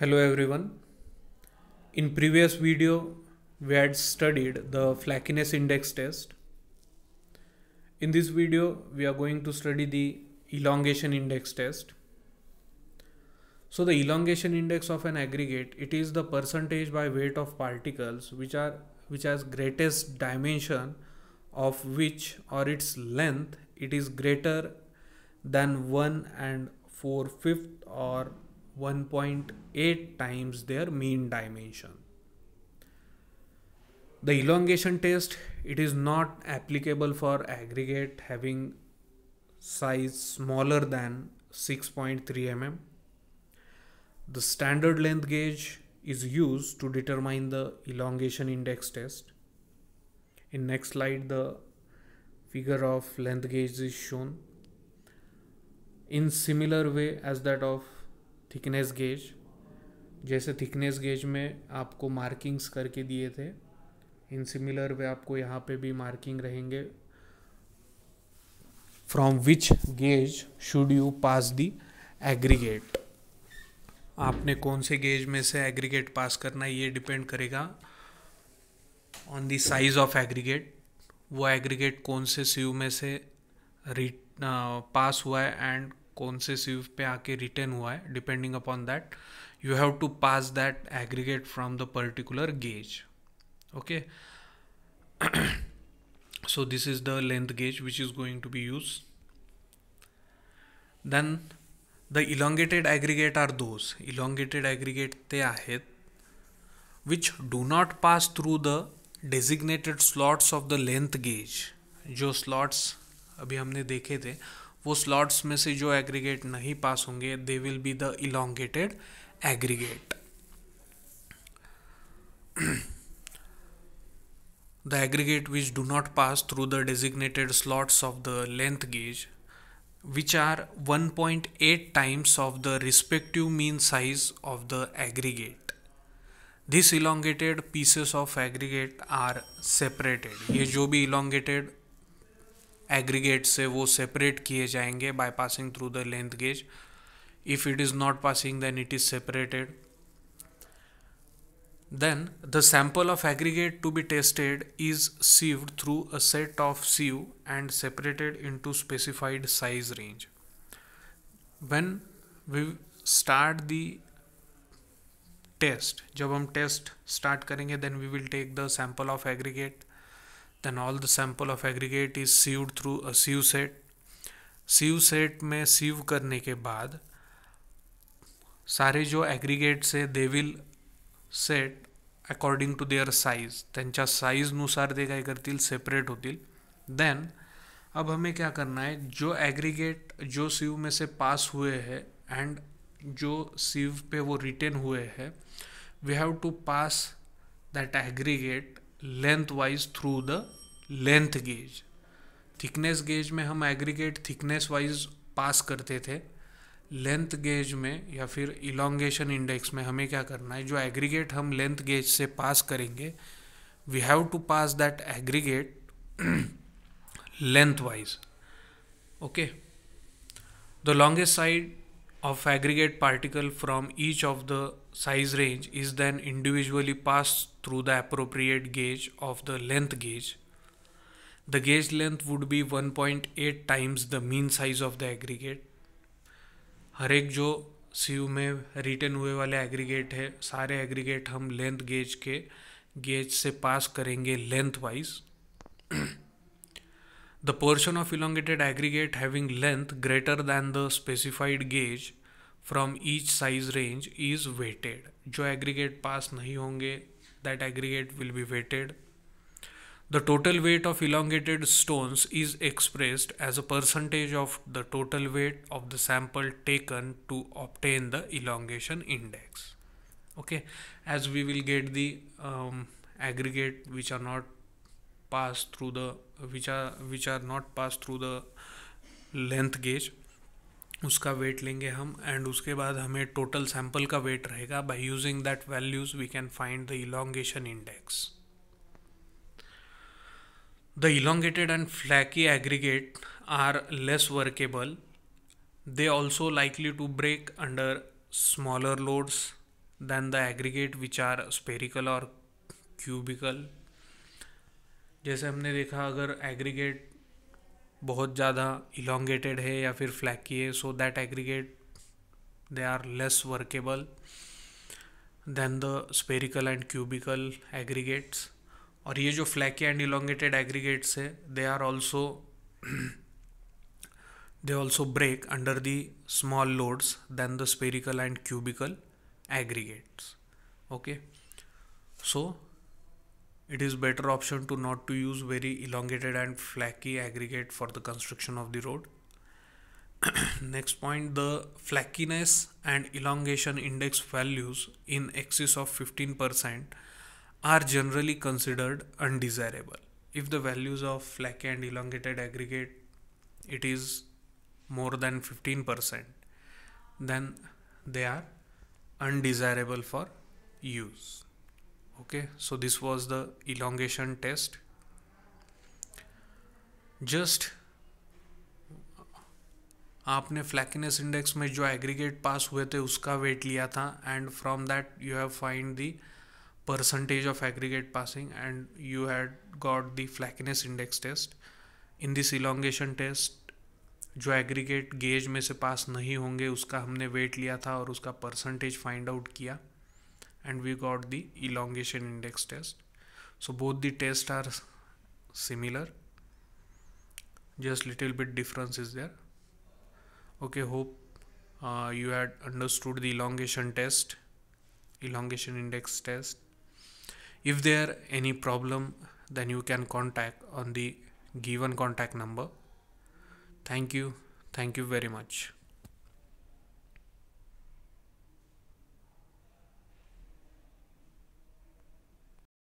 Hello everyone. In previous video, we had studied the flakiness index test. In this video, we are going to study the elongation index test. So the elongation index of an aggregate, it is the percentage by weight of particles which are which has greatest dimension of which or its length it is greater than 1 and 4 fifth or 1.8 times their mean dimension. The elongation test, it is not applicable for aggregate having size smaller than 6.3 mm. The standard length gauge is used to determine the elongation index test. In next slide, the figure of length gauge is shown in similar way as that of thickness gauge जैसे thickness gauge में आपको markings करके दिए थे in similar way आपको यहाँ पे भी मार्किंग रहेंगे from which gauge should you pass the aggregate आपने कौन से गेज में से एग्रीगेट पास करना है ये डिपेंड करेगा on the size of aggregate वो एग्रीगेट कौन से सीयू में से रिट पास uh, हुआ है एंड कौन से सीव पे आके रिटर्न हुआ है depending upon that you have to pass that aggregate from the particular gauge okay so this is the length gauge which is going to be use then the elongated aggregate are those elongated aggregate ते आहेत which do not pass through the designated slots of the length gauge जो slots अभी हमने देखे थे वो slots में से जो एग्रीगेट नहीं पास होंगे they will be the elongated aggregate the aggregate which do not pass through the designated slots of the length gauge which are 1.8 times of the respective mean size of the aggregate this elongated pieces of aggregate are separated ये जो भी elongated aggregate से वो separate किए जाएंगे by passing through the length gauge if it is not passing then it is separated then the sample of aggregate to be tested is sieved through a set of sieve and separated into specified size range when we start the test जब हम test start करेंगे then we will take the sample of aggregate then all the sample of aggregate is sieved through a sieve set sieve set में sieve करने के बाद सारे जो aggregates है they will set according to their size त्यांच्या साईजनुसार ते काय करतील सेपरेट होतील then अब हमें क्या करना है जो aggregate जो sieve में से pass हुए हैं and जो sieve पे वो retain हुए हैं we have to pass that aggregate length wise through the length gauge thickness gauge में हम एग्रीगेट थिकनेस वाइज पास करते थे लेंथ गेज में या फिर इलांगेशन इंडेक्स में हमें क्या करना है जो एग्रीगेट हम लेंथ गेज से पास करेंगे we have to pass that aggregate length wise okay the longest side of aggregate particle from each of the size range is then individually passed through the appropriate gauge of the length gauge. The gauge length would be 1.8 times the mean size of the aggregate. har ek jo सी में return हुए वाले aggregate है सारे aggregate हम length gauge के gauge से pass करेंगे length wise The portion of elongated aggregate having length greater than the specified gauge from each size range is weighted. जो aggregate pass नहीं होंगे that aggregate will be weighted. The total weight of elongated stones is expressed as a percentage of the total weight of the sample taken to obtain the elongation index. Okay, as we will get the um, aggregate which are not pass through the which are which are not pass through the length gauge उसका weight लेंगे हम and उसके बाद हमें total sample का weight रहेगा by using that values we can find the elongation index the elongated and flaky aggregate are less workable they also likely to break under smaller loads then the aggregate which are spherical और cubical जैसे हमने देखा अगर aggregate बहुत ज़्यादा elongated है या फिर फ्लैकी है so that aggregate they are less workable then the spherical and cubical aggregates और ये जो फ्लैकी एंड इलोंगेटेड एग्रीगेट्स है they are also they also break under the small loads then the spherical and cubical aggregates okay so it is better option to not to use very elongated and flaky aggregate for the construction of the road next point the flakiness and elongation index values in excess of 15% are generally considered undesirable if the values of flaky and elongated aggregate it is more than 15% then they are undesirable for use okay so this was the elongation test just आपने फ्लैकनेस index में जो aggregate pass हुए थे उसका weight लिया था and from that you have find the percentage of aggregate passing and you had got the flakiness index test in this elongation test जो aggregate gauge में से पास नहीं होंगे उसका हमने वेट लिया था और उसका परसेंटेज फाइंड आउट किया and we got the elongation index test so both the tests are similar just little bit difference is there okay hope uh, you had understood the elongation test elongation index test if there any problem then you can contact on the given contact number thank you thank you very much